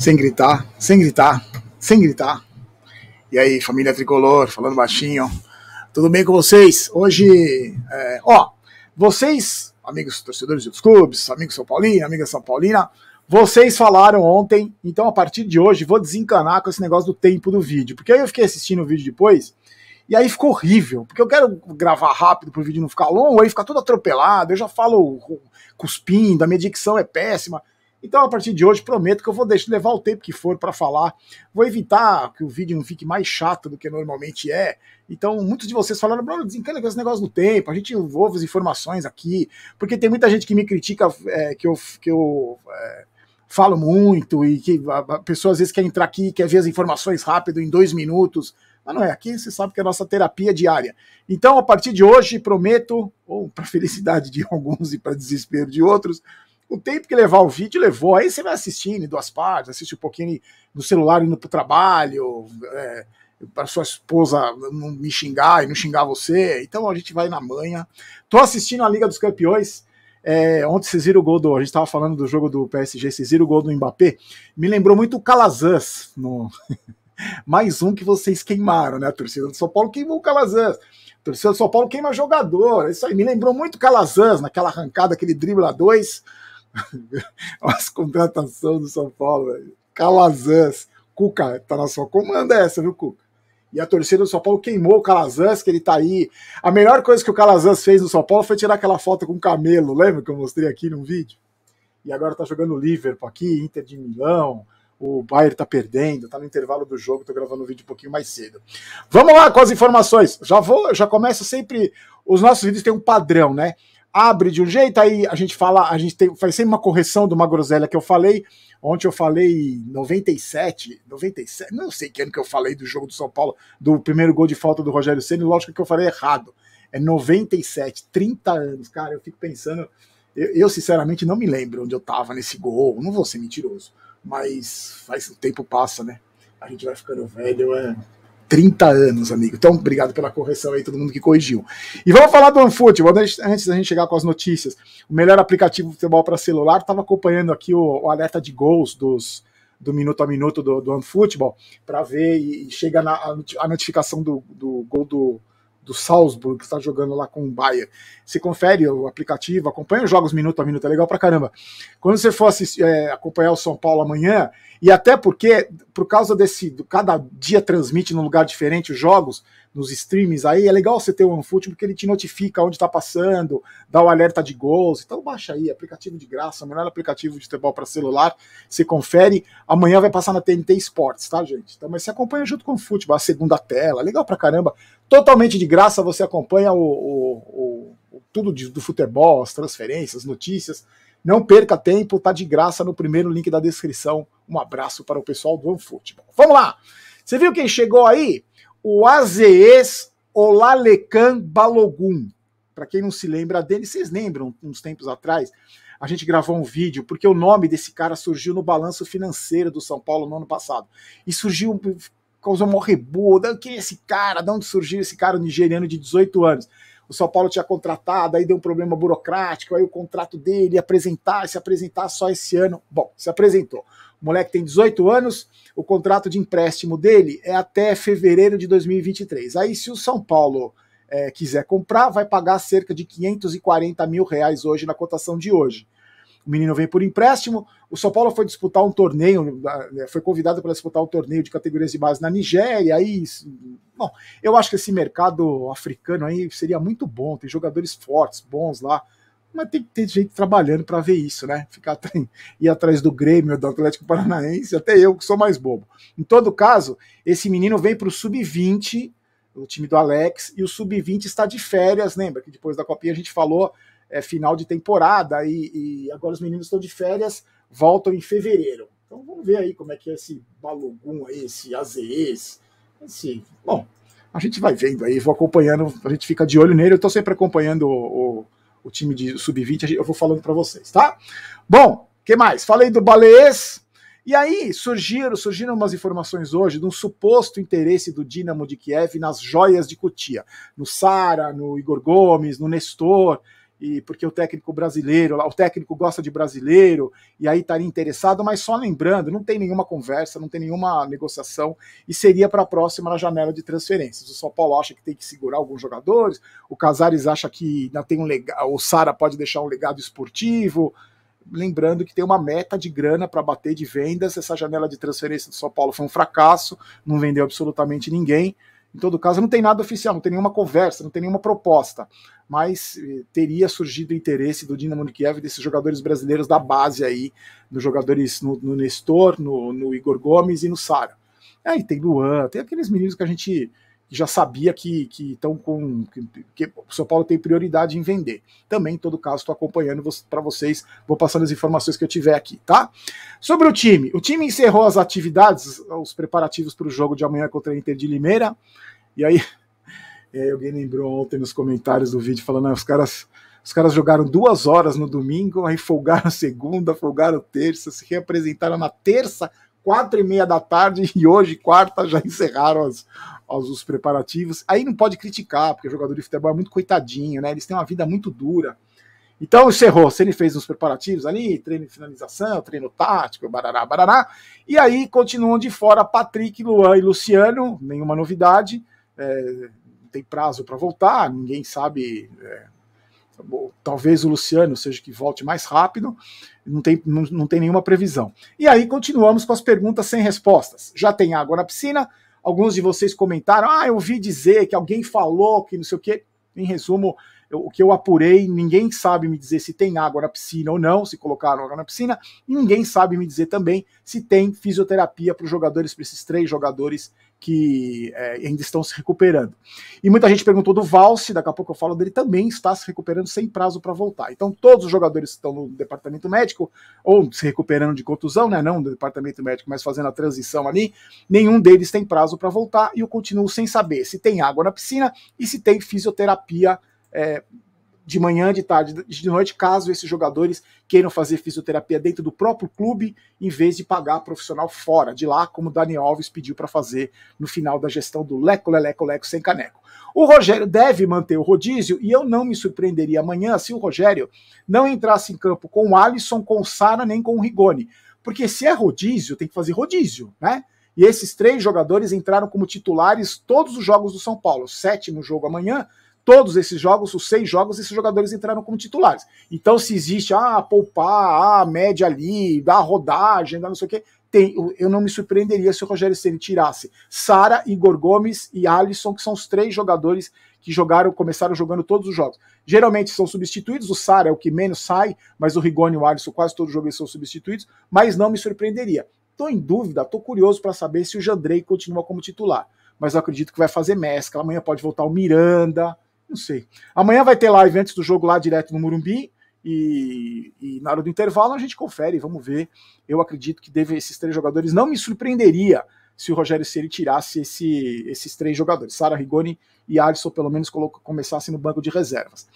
sem gritar, sem gritar, sem gritar. E aí, família tricolor, falando baixinho. Tudo bem com vocês? Hoje, é, ó, vocês, amigos torcedores dos clubes, amigos São Paulino, amiga São Paulina, vocês falaram ontem, então a partir de hoje vou desencanar com esse negócio do tempo do vídeo, porque aí eu fiquei assistindo o vídeo depois e aí ficou horrível, porque eu quero gravar rápido para o vídeo não ficar longo, aí fica tudo atropelado, eu já falo cuspindo, a minha dicção é péssima. Então, a partir de hoje, prometo que eu vou deixar, levar o tempo que for para falar. Vou evitar que o vídeo não fique mais chato do que normalmente é. Então, muitos de vocês falaram, Bruno, desencana com esse negócio do tempo, a gente envolve as informações aqui, porque tem muita gente que me critica é, que eu, que eu é, falo muito e que a, pessoa às vezes quer entrar aqui, quer ver as informações rápido, em dois minutos. Mas não é, aqui você sabe que é a nossa terapia diária. Então, a partir de hoje, prometo, ou para felicidade de alguns e para desespero de outros, o tempo que levar o vídeo levou. Aí você vai assistindo em duas partes, assiste um pouquinho no celular indo pro trabalho, é, para sua esposa não me xingar e não xingar você. Então a gente vai na manhã. Tô assistindo a Liga dos Campeões. É, ontem vocês viram o gol do. A gente estava falando do jogo do PSG, vocês viram o gol do Mbappé. Me lembrou muito o Calazans. No... Mais um que vocês queimaram, né? A torcida do São Paulo queimou o Calazans. A torcida do São Paulo queima jogador. É isso aí me lembrou muito o Calazans naquela arrancada, aquele drible a Dois As contratações do São Paulo, velho. Calazans. Cuca, tá na sua comanda essa, viu, Cuca? E a torcida do São Paulo queimou o Calazans, que ele tá aí. A melhor coisa que o Calazans fez no São Paulo foi tirar aquela foto com o Camelo, lembra que eu mostrei aqui num vídeo? E agora tá jogando Liverpool aqui, Inter de Milão, o Bayern tá perdendo, tá no intervalo do jogo, tô gravando o vídeo um pouquinho mais cedo. Vamos lá com as informações. Já vou, já começo sempre os nossos vídeos têm um padrão, né? abre de um jeito, aí a gente fala, a gente tem, faz sempre uma correção de uma groselha que eu falei. Ontem eu falei 97, 97, não sei que ano que eu falei do jogo do São Paulo, do primeiro gol de falta do Rogério Ceni, lógico que eu falei errado. É 97, 30 anos, cara, eu fico pensando, eu, eu sinceramente não me lembro onde eu tava nesse gol, não vou ser mentiroso, mas faz o tempo passa, né? A gente vai ficando velho, é 30 anos, amigo. Então, obrigado pela correção aí, todo mundo que corrigiu. E vamos falar do OneFootball, antes da gente chegar com as notícias. O melhor aplicativo de futebol para celular, estava acompanhando aqui o, o, alerta de gols dos do minuto a minuto do, do OneFootball, para ver e, e chega na, a notificação do, do gol do, do Salzburg, que está jogando lá com o Bayern. Se confere o aplicativo, acompanha os jogos minuto a minuto, é legal pra caramba. Quando você for assistir, é, acompanhar o São Paulo amanhã, e até porque, por causa desse, cada dia transmite num lugar diferente os jogos, nos streams, aí é legal você ter o OneFoot porque ele te notifica onde está passando, dá o alerta de gols. Então baixa aí, aplicativo de graça, o melhor aplicativo de futebol para celular. Você confere. Amanhã vai passar na TNT Sports, tá, gente? Então, mas você acompanha junto com o futebol, a segunda tela, legal pra caramba. Totalmente de graça, você acompanha o, o, o tudo de, do futebol, as transferências, notícias. Não perca tempo, tá de graça no primeiro link da descrição. Um abraço para o pessoal do OneFootball. Vamos lá! Você viu quem chegou aí? o Azeez Olalekan Balogun. Para quem não se lembra dele, vocês lembram, uns tempos atrás, a gente gravou um vídeo, porque o nome desse cara surgiu no balanço financeiro do São Paulo no ano passado. E surgiu, causou um rebu, quem é esse cara? De onde surgiu esse cara, nigeriano de 18 anos? o São Paulo tinha contratado, aí deu um problema burocrático, aí o contrato dele ia apresentar, se apresentar só esse ano. Bom, se apresentou. O moleque tem 18 anos, o contrato de empréstimo dele é até fevereiro de 2023. Aí, se o São Paulo é, quiser comprar, vai pagar cerca de 540 mil reais hoje na cotação de hoje. O menino vem por empréstimo. O São Paulo foi disputar um torneio, né, foi convidado para disputar um torneio de categorias de base na Nigéria. Aí, bom, eu acho que esse mercado africano aí seria muito bom. Tem jogadores fortes, bons lá mas tem que ter gente trabalhando para ver isso, né? Ficar ir atrás do Grêmio, do Atlético Paranaense, até eu que sou mais bobo. Em todo caso, esse menino vem para o sub-20, o time do Alex, e o sub-20 está de férias, lembra que depois da copinha a gente falou é, final de temporada e, e agora os meninos estão de férias, voltam em fevereiro. Então vamos ver aí como é que é esse balogum aí, esse AZEs, esse. Bom, a gente vai vendo aí, vou acompanhando, a gente fica de olho nele. Eu estou sempre acompanhando o, o, o time de sub-20, eu vou falando para vocês, tá? Bom, que mais? Falei do Baleês. E aí surgiram, surgiram umas informações hoje de um suposto interesse do Dinamo de Kiev nas joias de Cutia, no Sara, no Igor Gomes, no Nestor e porque o técnico brasileiro, o técnico gosta de brasileiro, e aí estaria tá interessado, mas só lembrando, não tem nenhuma conversa, não tem nenhuma negociação, e seria para a próxima na janela de transferências. O São Paulo acha que tem que segurar alguns jogadores, o Casares acha que ainda tem um legado, o Sara pode deixar um legado esportivo. Lembrando que tem uma meta de grana para bater de vendas. Essa janela de transferência do São Paulo foi um fracasso, não vendeu absolutamente ninguém. Em todo caso, não tem nada oficial, não tem nenhuma conversa, não tem nenhuma proposta, mas eh, teria surgido interesse do Dinamo de Kiev desses jogadores brasileiros da base aí, dos jogadores no, no Nestor, no, no Igor Gomes e no Sara. Aí tem Luan, tem aqueles meninos que a gente já sabia que estão com. Que, que São Paulo tem prioridade em vender. Também, em todo caso, estou acompanhando para vocês, vou passando as informações que eu tiver aqui, tá? Sobre o time. O time encerrou as atividades, os preparativos para o jogo de amanhã contra a Inter de Limeira. E aí, é, alguém lembrou ontem nos comentários do vídeo falando, ah, os caras. Os caras jogaram duas horas no domingo, aí folgaram segunda, folgaram terça, se reapresentaram na terça quatro e meia da tarde e hoje, quarta, já encerraram as, as, os preparativos. Aí não pode criticar, porque o jogador de futebol é muito coitadinho, né? Eles têm uma vida muito dura. Então encerrou. Se ele fez uns preparativos ali, treino de finalização, treino tático, barará, barará. E aí continuam de fora Patrick, Luan e Luciano, nenhuma novidade. É, não tem prazo para voltar, ninguém sabe. É, talvez o Luciano seja que volte mais rápido, não tem, não, não tem nenhuma previsão. E aí continuamos com as perguntas sem respostas. Já tem água na piscina? Alguns de vocês comentaram, ah, eu ouvi dizer que alguém falou que não sei o quê. Em resumo, eu, o que eu apurei, ninguém sabe me dizer se tem água na piscina ou não, se colocaram água na piscina, e ninguém sabe me dizer também se tem fisioterapia para os jogadores, para esses três jogadores que é, ainda estão se recuperando. E muita gente perguntou do Valse, daqui a pouco eu falo dele, também está se recuperando sem prazo para voltar. Então, todos os jogadores que estão no departamento médico, ou se recuperando de contusão, né, não do departamento médico, mas fazendo a transição ali, nenhum deles tem prazo para voltar e eu continuo sem saber se tem água na piscina e se tem fisioterapia é, de manhã, de tarde, de noite, caso esses jogadores queiram fazer fisioterapia dentro do próprio clube, em vez de pagar profissional fora de lá, como o Dani Alves pediu para fazer no final da gestão do Leco Leleco Leco sem caneco. O Rogério deve manter o rodízio e eu não me surpreenderia amanhã se o Rogério não entrasse em campo com o Alisson, com o Sara nem com o Rigoni. Porque se é rodízio, tem que fazer rodízio, né? E esses três jogadores entraram como titulares todos os jogos do São Paulo. Sétimo jogo amanhã, todos esses jogos, os seis jogos, esses jogadores entraram como titulares. Então, se existe, ah, poupar, ah, média ali, dar rodagem, dar não sei o quê, tem, eu não me surpreenderia se o Rogério Ceni tirasse Sara, Igor Gomes e Alisson, que são os três jogadores que jogaram, começaram jogando todos os jogos. Geralmente são substituídos, o Sara é o que menos sai, mas o Rigoni e o Alisson quase todos os jogos são substituídos, mas não me surpreenderia. Estou em dúvida, estou curioso para saber se o Jandrei continua como titular, mas eu acredito que vai fazer mescla. Amanhã pode voltar o Miranda, não sei. Amanhã vai ter live antes do jogo lá direto no Murumbi. E, e, na hora do intervalo a gente confere, vamos ver. Eu acredito que deve esses três jogadores. Não me surpreenderia se o Rogério Ceni tirasse esse, esses três jogadores, Sara Rigoni e Alisson, pelo menos começassem no banco de reservas.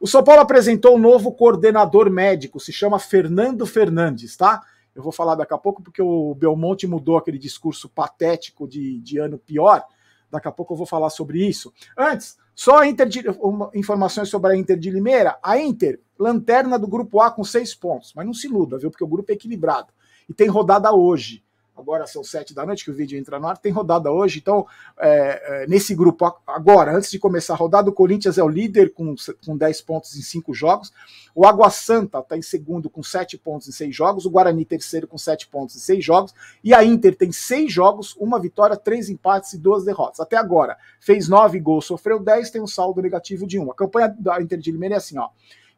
O São Paulo apresentou um novo coordenador médico, se chama Fernando Fernandes, tá? Eu vou falar daqui a pouco porque o Belmonte mudou aquele discurso patético de, de ano pior Daqui a pouco eu vou falar sobre isso. Antes, só de, informações sobre a Inter de Limeira. A Inter, lanterna do grupo A com seis pontos. Mas não se iluda, viu? Porque o grupo é equilibrado. E tem rodada hoje agora são sete da noite que o vídeo entra no ar, tem rodada hoje, então é, é, nesse grupo agora, antes de começar a rodada, o Corinthians é o líder com, com 10 pontos em cinco jogos, o Água Santa está em segundo com sete pontos em seis jogos, o Guarani terceiro com sete pontos em seis jogos, e a Inter tem seis jogos, uma vitória, três empates e duas derrotas. Até agora, fez nove gols, sofreu dez tem um saldo negativo de um. A campanha da Inter de Limeira é assim, ó,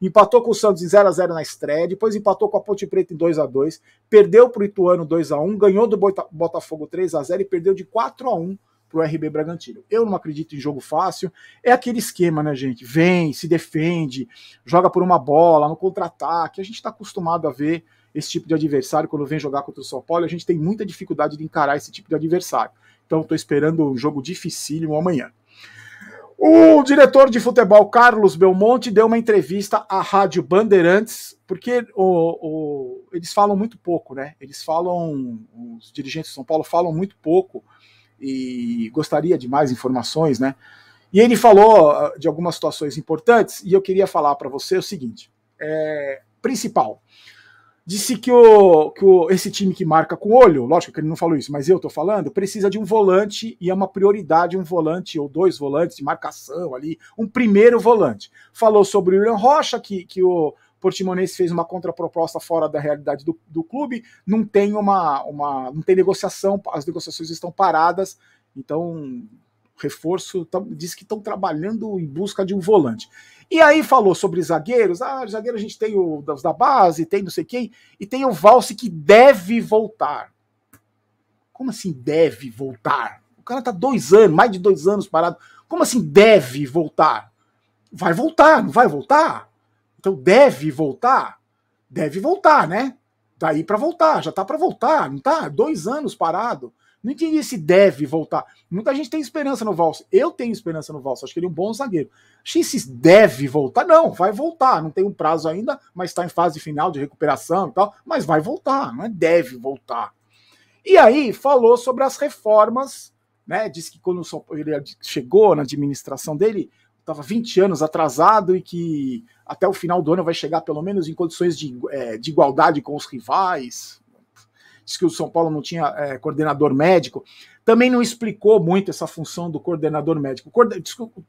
empatou com o Santos em 0x0 na estreia, depois empatou com a Ponte Preta em 2x2, perdeu para o Ituano 2x1, ganhou do Botafogo 3x0 e perdeu de 4x1 para o RB Bragantino. Eu não acredito em jogo fácil. É aquele esquema, né, gente? Vem, se defende, joga por uma bola, no contra-ataque. A gente está acostumado a ver esse tipo de adversário quando vem jogar contra o São Paulo. A gente tem muita dificuldade de encarar esse tipo de adversário. Então, estou esperando um jogo dificílimo amanhã. O diretor de futebol Carlos Belmonte deu uma entrevista à Rádio Bandeirantes, porque o, o, eles falam muito pouco, né? Eles falam, os dirigentes de São Paulo falam muito pouco e gostaria de mais informações, né? E ele falou ah, de algumas situações importantes e eu queria falar para você o seguinte: é, principal, disse que, o, que o, esse time que marca com olho, lógico que ele não falou isso, mas eu estou falando, precisa de um volante e é uma prioridade um volante ou dois volantes de marcação ali, um primeiro volante. Falou sobre o William Rocha, que, que o Portimonense fez uma contraproposta fora da realidade do, do clube, não tem uma, uma não tem negociação, as negociações estão paradas, então reforço, tá, que estão trabalhando em busca de um volante. E aí falou sobre zagueiros. Ah, zagueiro a gente tem o os da base, tem não sei quem, e tem o Valse que deve voltar. Como assim deve voltar? O cara tá dois anos, mais de dois anos parado. Como assim deve voltar? Vai voltar, não vai voltar? Então deve voltar? Deve voltar, né? Daí tá para voltar, já tá para voltar, não tá? Dois anos parado. Não entendi se deve voltar. Muita gente tem esperança no Valls. Eu tenho esperança no Valls. Acho que ele é um bom zagueiro. Achei se deve voltar. Não, vai voltar. Não tem um prazo ainda, mas está em fase final de recuperação e tal. Mas vai voltar. Não é deve voltar. E aí falou sobre as reformas. Né? Disse que quando ele chegou na administração dele, estava 20 anos atrasado e que até o final do ano vai chegar pelo menos em condições de, é, de igualdade com os rivais que o São Paulo não tinha é, coordenador médico, também não explicou muito essa função do coordenador médico. Coorden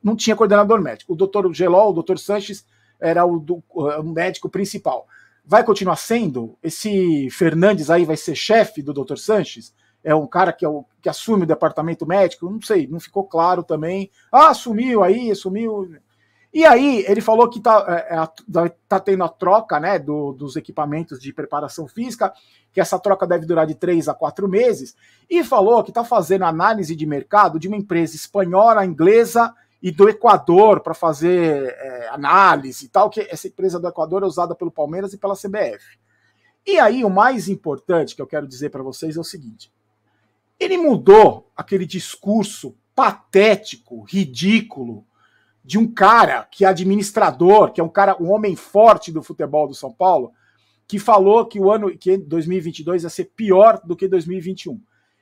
não tinha coordenador médico. O doutor Gelol, o doutor Sanches, era o, do, o médico principal. Vai continuar sendo? Esse Fernandes aí vai ser chefe do doutor Sanches? é um cara que, é o, que assume o departamento médico, não sei, não ficou claro também. Ah, assumiu aí, assumiu. E aí, ele falou que tá, é, é tá tendo a troca né, do, dos equipamentos de preparação física, que essa troca deve durar de três a quatro meses, e falou que está fazendo análise de mercado de uma empresa espanhola, inglesa e do Equador para fazer é, análise e tal, que essa empresa do Equador é usada pelo Palmeiras e pela CBF. E aí, o mais importante que eu quero dizer para vocês é o seguinte: ele mudou aquele discurso patético, ridículo, de um cara que é administrador, que é um cara, um homem forte do futebol do São Paulo, que falou que o ano que 2022 ia ser pior do que 2021.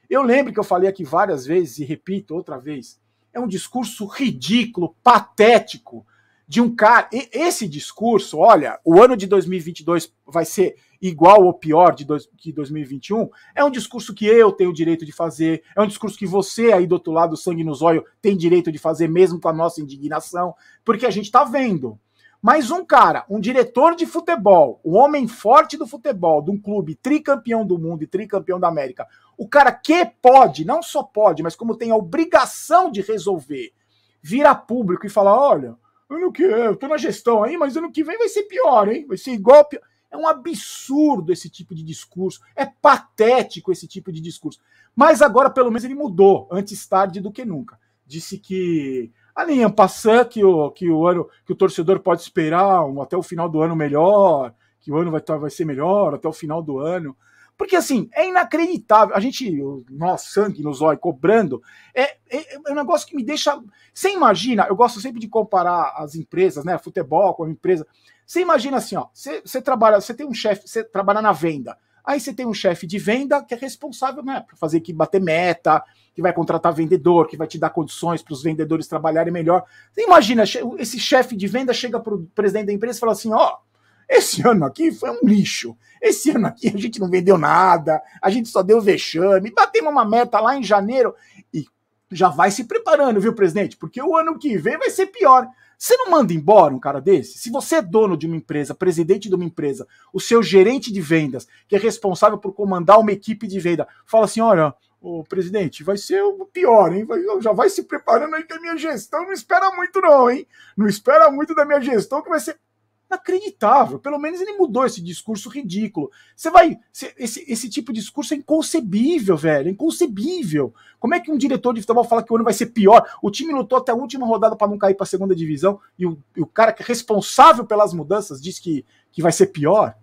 Eu lembro que eu falei aqui várias vezes e repito outra vez. É um discurso ridículo, patético de um cara. Esse discurso, olha, o ano de 2022 vai ser igual ou pior de dois, que 2021, é um discurso que eu tenho o direito de fazer, é um discurso que você aí do outro lado, sangue nos olhos, tem direito de fazer, mesmo com a nossa indignação, porque a gente está vendo. Mas um cara, um diretor de futebol, o um homem forte do futebol, de um clube tricampeão do mundo e tricampeão da América, o cara que pode, não só pode, mas como tem a obrigação de resolver, virar público e falar: olha, ano que eu tô na gestão aí, mas ano que vem vai ser pior, hein? Vai ser igual. Pior. É um absurdo esse tipo de discurso, é patético esse tipo de discurso. Mas agora, pelo menos, ele mudou, antes tarde do que nunca. Disse que ali em Passan, que o, que o ano que o torcedor pode esperar um, até o final do ano melhor, que o ano vai, tá, vai ser melhor até o final do ano. Porque assim, é inacreditável. A gente, nosso sangue nos olhos, cobrando. É, é, é, um negócio que me deixa. Você imagina, eu gosto sempre de comparar as empresas, né? Futebol com a empresa. Você imagina assim, ó. Você, trabalha, você tem um chefe, você trabalha na venda. Aí você tem um chefe de venda que é responsável, né? Para fazer que bater meta, que vai contratar vendedor, que vai te dar condições para os vendedores trabalharem melhor. Você imagina, esse chefe de venda chega para o presidente da empresa e fala assim: ó, esse ano aqui foi um lixo. Esse ano aqui a gente não vendeu nada, a gente só deu vexame, batemos uma meta lá em janeiro e já vai se preparando, viu, presidente? Porque o ano que vem vai ser pior. Você não manda embora um cara desse? Se você é dono de uma empresa, presidente de uma empresa, o seu gerente de vendas, que é responsável por comandar uma equipe de venda, fala assim: olha, o presidente, vai ser o pior, hein? Vai, já vai se preparando aí que a minha gestão não espera muito, não, hein? Não espera muito da minha gestão que vai ser. Inacreditável. Pelo menos ele mudou esse discurso ridículo. Você vai. Esse, esse tipo de discurso é inconcebível, velho. É inconcebível. Como é que um diretor de futebol fala que o ano vai ser pior? O time lutou até a última rodada para não cair para a segunda divisão e o, e o cara que é responsável pelas mudanças diz que, que vai ser pior?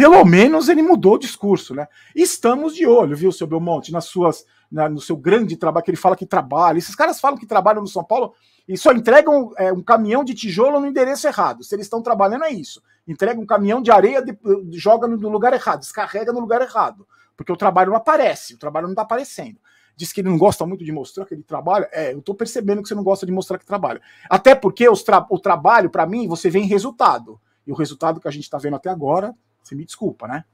pelo menos ele mudou o discurso, né? Estamos de olho, viu, seu Belmonte, nas suas, na, no seu grande trabalho, que ele fala que trabalha. Esses caras falam que trabalham no São Paulo e só entregam é, um caminhão de tijolo no endereço errado. Se eles estão trabalhando, é isso. Entrega um caminhão de areia, de, joga no lugar errado, descarrega no lugar errado. Porque o trabalho não aparece, o trabalho não está aparecendo diz que ele não gosta muito de mostrar que ele trabalha. É, eu estou percebendo que você não gosta de mostrar que trabalha. Até porque tra o trabalho, para mim, você vê em resultado. E o resultado que a gente está vendo até agora você me desculpa, né?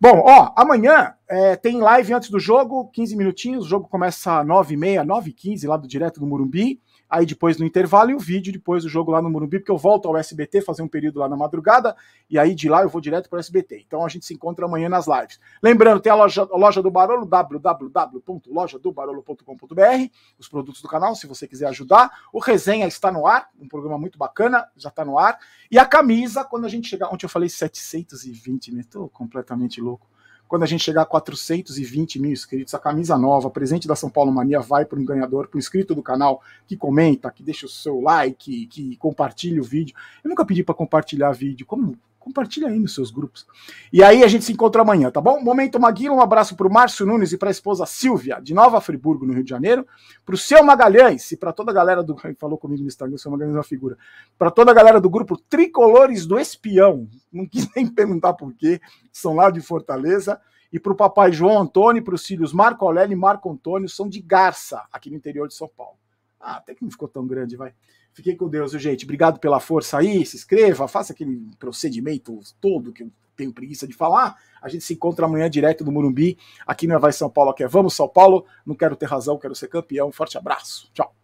Bom, ó, amanhã é, tem live antes do jogo, 15 minutinhos. O jogo começa às 9h30, 9h15 lá do Direto do Murumbi aí depois no intervalo e o vídeo depois do jogo lá no Morumbi, porque eu volto ao SBT fazer um período lá na madrugada e aí de lá eu vou direto para o SBT. Então a gente se encontra amanhã nas lives. Lembrando, tem a loja, a loja do Barolo, www.lojadobarolo.com.br, os produtos do canal, se você quiser ajudar. O Resenha está no ar, um programa muito bacana, já está no ar. E a camisa, quando a gente chegar, ontem eu falei 720, né? Estou completamente louco. Quando a gente chegar a 420 mil inscritos, a camisa nova, presente da São Paulo Mania, vai para um ganhador, para um inscrito do canal que comenta, que deixa o seu like, que compartilha o vídeo. Eu nunca pedi para compartilhar vídeo. Como compartilha aí nos seus grupos. E aí a gente se encontra amanhã, tá bom? Momento Maguila, um abraço para o Márcio Nunes e para a esposa Silvia, de Nova Friburgo, no Rio de Janeiro, para o seu Magalhães e para toda a galera do. Falou comigo no Instagram, o seu Magalhães é uma figura. Para toda a galera do grupo Tricolores do Espião, não quis nem perguntar por quê, são lá de Fortaleza. E para o papai João Antônio, para os filhos Marco Aurélio e Marco Antônio, são de Garça, aqui no interior de São Paulo. Ah, até que não ficou tão grande, vai. Fiquei com Deus, gente. Obrigado pela força aí. Se inscreva, faça aquele procedimento todo que eu tenho preguiça de falar. A gente se encontra amanhã direto do Murumbi. Aqui não é Vai São Paulo, aqui é Vamos São Paulo. Não quero ter razão, quero ser campeão. Forte abraço. Tchau.